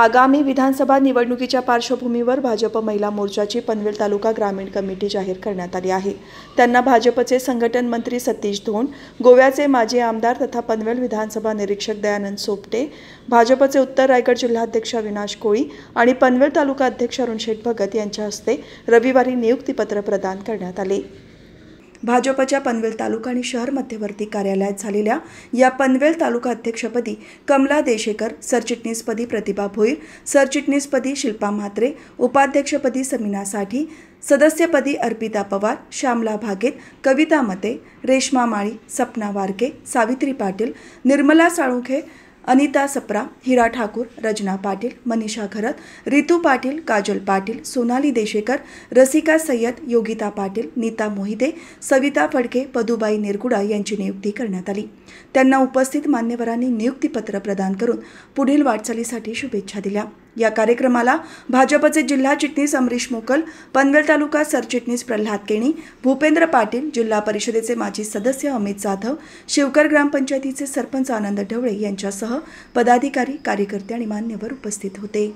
आगामी विधानसभा निवडणुकीच्या पार्श्वभूमीवर भाजप महिला मोर्चाची पनवेल तालुका ग्रामीण कमिटी जाहीर करण्यात आली आहे त्यांना भाजपचे संघटन मंत्री सतीश धोंड गोव्याचे माजी आमदार तथा पनवेल विधानसभा निरीक्षक दयानंद सोपटे भाजपचे उत्तर रायगड जिल्हाध्यक्ष अविनाश कोळी आणि पनवेल तालुका अध्यक्ष अरुण शेठ भगत यांच्या हस्ते रविवारी नियुक्तीपत्र प्रदान करण्यात आले भाजपच्या पनवेल तालुका आणि शहर मध्यवर्ती कार्यालयात झालेल्या या पनवेल तालुका अध्यक्षपदी कमला देशेकर सरचिटणीसपदी प्रतिभा भोईर सरचिटणीसपदी शिल्पा म्हात्रे उपाध्यक्षपदी समीना साठी सदस्यपदी अर्पिता पवार श्यामला भागेत कविता मते रेश्मा माळी सपना वारके सावित्री पाटील निर्मला साळुंखे अनिता सप्रा हिरा ठाकूर रजना पाटील मनीषा खरत रितू पाटील काजल पाटील सोनाली देशेकर रसिका सय्यद योगिता पाटील नीता मोहिते सविता फडके पदुबाई निरगुडा यांची नियुक्ती करण्यात आली त्यांना उपस्थित मान्यवरांनी नियुक्तीपत्र प्रदान करून पुढील वाटचालीसाठी शुभेच्छा दिल्या या कार्यक्रमाला भाजपचे जिल्हा चिटणीस अमरीश मोकल पनवेल तालुका सरचिटणीस प्रल्हाद केणी भूपेंद्र पाटील जिल्हा परिषदेचे माजी सदस्य अमित जाधव शिवकर ग्रामपंचायतीचे सरपंच आनंद ढवळे यांच्यासह पदाधिकारी कार्यकर्ते आणि मान्यवर उपस्थित होते